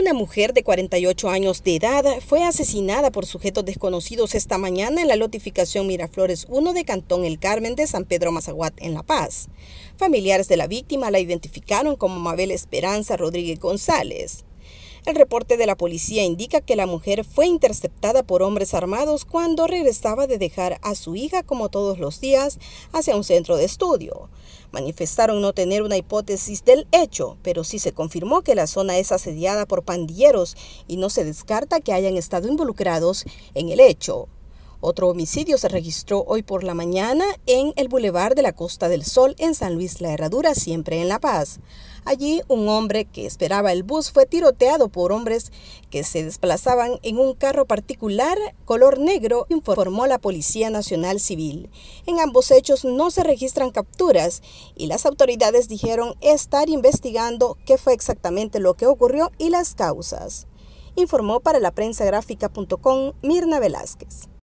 Una mujer de 48 años de edad fue asesinada por sujetos desconocidos esta mañana en la lotificación Miraflores 1 de Cantón El Carmen de San Pedro Mazaguat en La Paz. Familiares de la víctima la identificaron como Mabel Esperanza Rodríguez González. El reporte de la policía indica que la mujer fue interceptada por hombres armados cuando regresaba de dejar a su hija, como todos los días, hacia un centro de estudio. Manifestaron no tener una hipótesis del hecho, pero sí se confirmó que la zona es asediada por pandilleros y no se descarta que hayan estado involucrados en el hecho. Otro homicidio se registró hoy por la mañana en el Boulevard de la Costa del Sol en San Luis La Herradura, siempre en La Paz. Allí un hombre que esperaba el bus fue tiroteado por hombres que se desplazaban en un carro particular color negro, informó la Policía Nacional Civil. En ambos hechos no se registran capturas y las autoridades dijeron estar investigando qué fue exactamente lo que ocurrió y las causas. Informó para la prensa gráfica.com Mirna Velázquez.